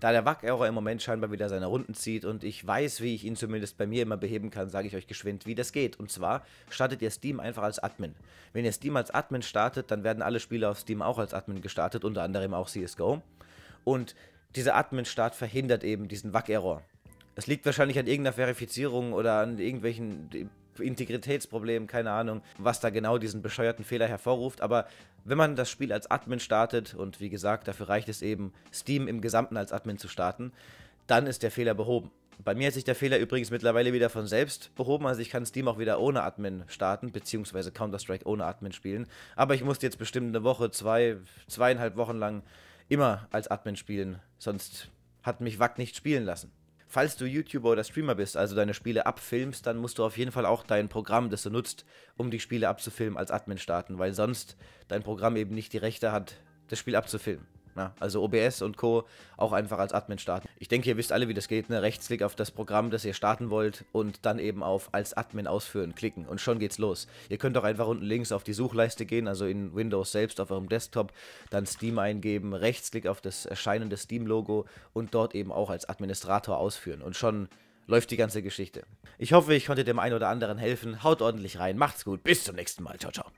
Da der Wackauer im Moment scheinbar wieder seine Runden zieht und ich weiß, wie ich ihn zumindest bei mir immer beheben kann, sage ich euch geschwind, wie das geht. Und zwar startet ihr Steam einfach als Admin. Wenn ihr Steam als Admin startet, dann werden alle Spiele auf Steam auch als Admin gestartet, unter anderem auch CSGO. Und dieser Admin-Start verhindert eben diesen Wack-Error. Es liegt wahrscheinlich an irgendeiner Verifizierung oder an irgendwelchen Integritätsproblem, keine Ahnung, was da genau diesen bescheuerten Fehler hervorruft. Aber wenn man das Spiel als Admin startet, und wie gesagt, dafür reicht es eben, Steam im Gesamten als Admin zu starten, dann ist der Fehler behoben. Bei mir hat sich der Fehler übrigens mittlerweile wieder von selbst behoben, also ich kann Steam auch wieder ohne Admin starten, beziehungsweise Counter-Strike ohne Admin spielen. Aber ich musste jetzt bestimmt eine Woche, zwei, zweieinhalb Wochen lang immer als Admin spielen, sonst hat mich Wack nicht spielen lassen falls du YouTuber oder Streamer bist, also deine Spiele abfilmst, dann musst du auf jeden Fall auch dein Programm, das du nutzt, um die Spiele abzufilmen, als Admin starten, weil sonst dein Programm eben nicht die Rechte hat, das Spiel abzufilmen. Ne? Also OBS und Co. auch einfach als Admin starten. Ich denke, ihr wisst alle, wie das geht. Ne? Rechtsklick auf das Programm, das ihr starten wollt und dann eben auf als Admin ausführen klicken und schon geht's los. Ihr könnt auch einfach unten links auf die Suchleiste gehen, also in Windows selbst auf eurem Desktop, dann Steam eingeben, Rechtsklick auf das erscheinende Steam-Logo und dort eben auch als Administrator ausführen und schon läuft die ganze Geschichte. Ich hoffe, ich konnte dem einen oder anderen helfen. Haut ordentlich rein, macht's gut, bis zum nächsten Mal. Ciao, ciao.